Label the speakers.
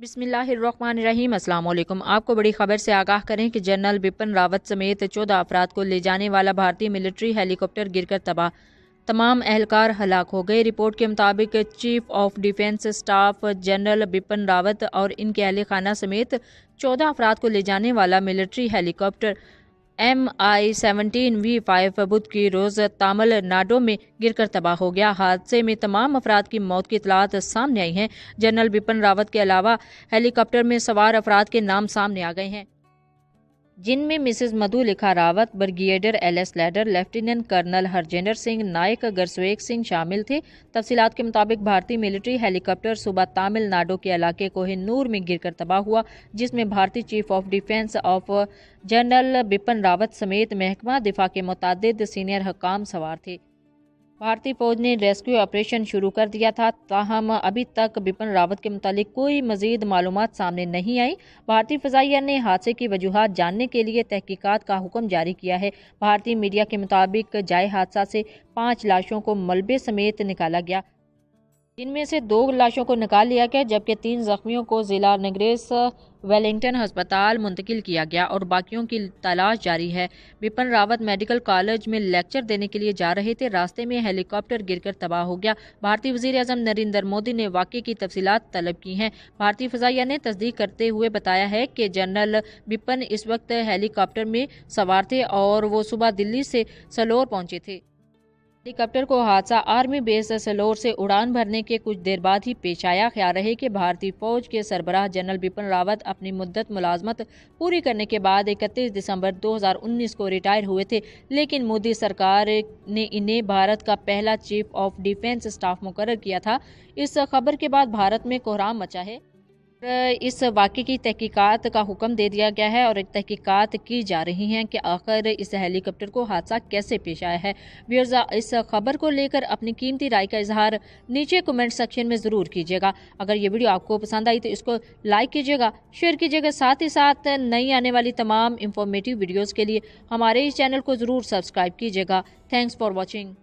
Speaker 1: बिसमीम अल्लाम आपको बड़ी खबर से आगाह करें कि जनरल बिपिन रावत समेत चौदह अफराद को ले जाने वाला भारतीय मिलिट्री हेलीकॉप्टर गिरकर तबाह तमाम एहलकार हलाक हो गए रिपोर्ट के मुताबिक chief of defence staff general Bipin Rawat और इनके अहल खाना समेत चौदह अफराद को ले जाने वाला military helicopter M I seventeen V five बुध की रोज तमिलनाडु में गिरकर तबाह हो गया हादसे में तमाम अफराद की मौत की इतलात सामने आई है जनरल बिपिन रावत के अलावा हेलीकॉप्टर में सवार अफराद के नाम सामने आ गए हैं जिनमें मिसेस लिखा Rawat brigadier L S Lidder lieutenant colonel Harjinder Singh Naik Gursewak Singh शामिल थे तफसीत के मुताबिक भारतीय मिलिट्री हेलीकॉप्टर सुबह तमिलनाडु के इलाके कोहिनूर में गिरकर तबाह हुआ जिसमें भारतीय chief of defence of general Bipin Rawat समेत महकमा दिफा के मुतद सीनियर हकाम सवार थे भारतीय फौज ने रेस्क्यू ऑपरेशन शुरू कर दिया था ताहम अभी तक बिपिन रावत के मुतालिक कोई मजीद मालूम सामने नहीं आई भारतीय फजाइया ने हादसे की वजूहत जानने के लिए तहकीक़त का हुक्म जारी किया है भारतीय मीडिया के मुताबिक जाए हादसा से पाँच लाशों को मलबे समेत निकाला गया इनमें से दो लाशों को निकाल लिया गया जबकि तीन जख्मियों को ज़िला नगरेस वेलिंगटन अस्पताल मुंतकिल किया गया और बाकियों की तलाश जारी है बिपिन रावत मेडिकल कॉलेज में लेक्चर देने के लिए जा रहे थे रास्ते में हेलीकॉप्टर गिरकर तबाह हो गया भारतीय वजी अजम नरेंद्र मोदी ने वाक़े की तफसीत तलब की हैं भारतीय फ़जाइया ने तस्दीक करते हुए बताया है कि जनरल बिपिन इस वक्त हेलीकॉप्टर में सवार थे और वो सुबह दिल्ली से सलोर पहुंचे थे हेलीकॉप्टर को हादसा आर्मी बेस सलोर से उड़ान भरने के कुछ देर बाद ही पेश आया ख्याल रहे कि भारतीय फौज के सरबराह जनरल बिपिन रावत अपनी मुद्दत मुलाजमत पूरी करने के बाद 31 दिसंबर 2019 को रिटायर हुए थे लेकिन मोदी सरकार ने इन्हें भारत का पहला चीफ ऑफ डिफेंस स्टाफ मुकर किया था इस खबर के बाद भारत में कोहराम मचा है इस वाक़े की तहकीकात का हुक्म दे दिया गया है और तहकीकात की जा रही हैं कि आखिर इस हेलीकॉप्टर को हादसा कैसे पेश आया है व्यर्जा इस खबर को लेकर अपनी कीमती राय का इजहार नीचे कमेंट सेक्शन में ज़रूर कीजिएगा अगर ये वीडियो आपको पसंद आई तो इसको लाइक कीजिएगा शेयर कीजिएगा साथ ही साथ नई आने वाली तमाम इंफॉर्मेटिव वीडियोज़ के लिए हमारे इस चैनल को ज़रूर सब्सक्राइब कीजिएगा थैंक्स फॉर वॉचिंग